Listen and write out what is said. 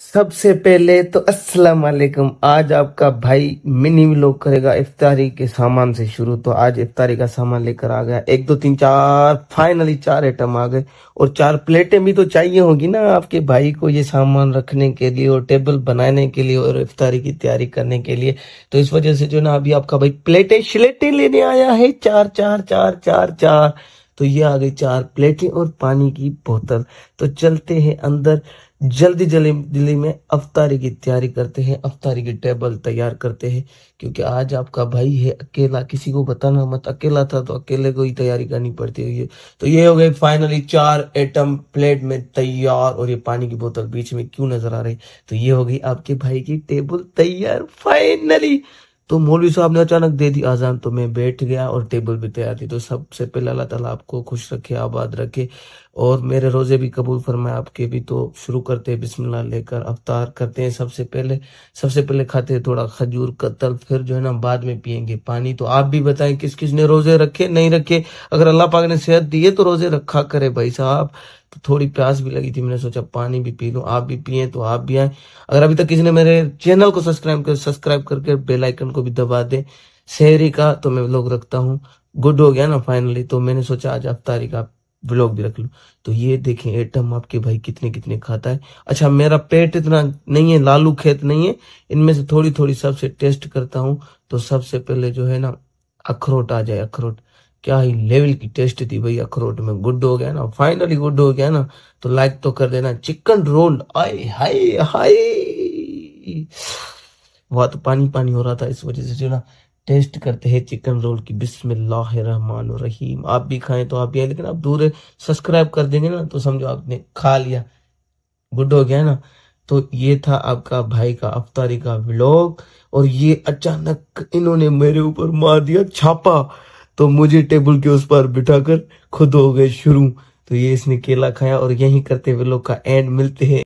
सबसे पहले तो अस्सलाम वालेकुम आज आपका भाई मिनी व्लॉग करेगा इफ्तारी के सामान से शुरू तो आज इफ्तारी का सामान लेकर आ गया एक दो तीन चार फाइनली चार आइटम आ गए और चार प्लेटें भी तो चाहिए होगी ना आपके भाई को ये सामान रखने के लिए और टेबल बनाने के लिए और इफ्तारी की तैयारी करने के लिए तो इस वजह से जो ना अभी आपका भाई प्लेटें शिलेटें लेने आया है चार चार चार चार चार, चार तो ये आ गई चार प्लेटें और पानी की बोतल तो चलते हैं अंदर जल्दी जल्दी दिल्ली में अफतारी की तैयारी करते हैं अफतारी की टेबल तैयार करते हैं क्योंकि आज आपका भाई है अकेला किसी को बताना मत अकेला था तो अकेले को ही तैयारी करनी पड़ती है तो ये हो गई फाइनली चार एटम प्लेट में तैयार और ये पानी की बोतल बीच में क्यों नजर आ रही तो ये हो गई आपके भाई की टेबल तैयार फाइनली तो मौलवी साहब ने अचानक दे दी आजान तो मैं बैठ गया और टेबल भी तैयार थी तो सबसे पहले अल्लाह ताला आपको खुश रखे आबाद रखे और मेरे रोजे भी कबूल फरमाए आपके भी तो शुरू करते हैं बिस्मिल्लाह लेकर अवतार करते हैं सबसे पहले सबसे पहले खाते हैं थोड़ा खजूर कतल फिर जो है ना बाद में पियेंगे पानी तो आप भी बताएं किस किस ने रोजे रखे नहीं रखे अगर अल्लाह पाक ने सेहत दी है तो रोजे रखा करे भाई साहब तो थोड़ी प्यास भी लगी थी मैंने सोचा पानी भी पी लू आप भी पिए तो आप भी आए अगर अभी तक किसी ने मेरे चैनल को सब्सक्राइब कर सब्सक्राइब करके बेलाइकन को को भी दबा दें शहरी का तो मैं ब्लॉग रखता हूँ गुड हो गया ना फाइनली तो मैंने सोचा आज अफ्तारी का ब्लॉग भी रख लूँ तो ये देखें एटम आपके भाई कितने कितने खाता है अच्छा मेरा पेट इतना नहीं है लालू खेत नहीं है इनमें से थोड़ी थोड़ी सबसे टेस्ट करता हूँ तो सबसे पहले जो है ना अखरोट आ जाए अखरोट क्या ही लेवल की टेस्ट थी भाई अखरोट में गुड हो गया ना फाइनली गुड हो गया ना तो लाइक तो कर देना चिकन रोल आए हाय हाय वहाँ तो पानी पानी हो रहा था इस वजह से जो ना टेस्ट करते हैं चिकन रोल की बिस्मिल्लाहमान रहीम आप भी खाएं तो आप भी आए लेकिन आप दूर सब्सक्राइब कर देंगे ना तो समझो आपने खा लिया गुड हो गया ना तो ये था आपका भाई का अफ्तारी का व्लॉग और ये अचानक इन्होंने मेरे ऊपर मार दिया छापा तो मुझे टेबल के उस पर बिठाकर खुद हो गए शुरू तो ये इसने केला खाया और यही करते हुए लोग का एंड मिलते हैं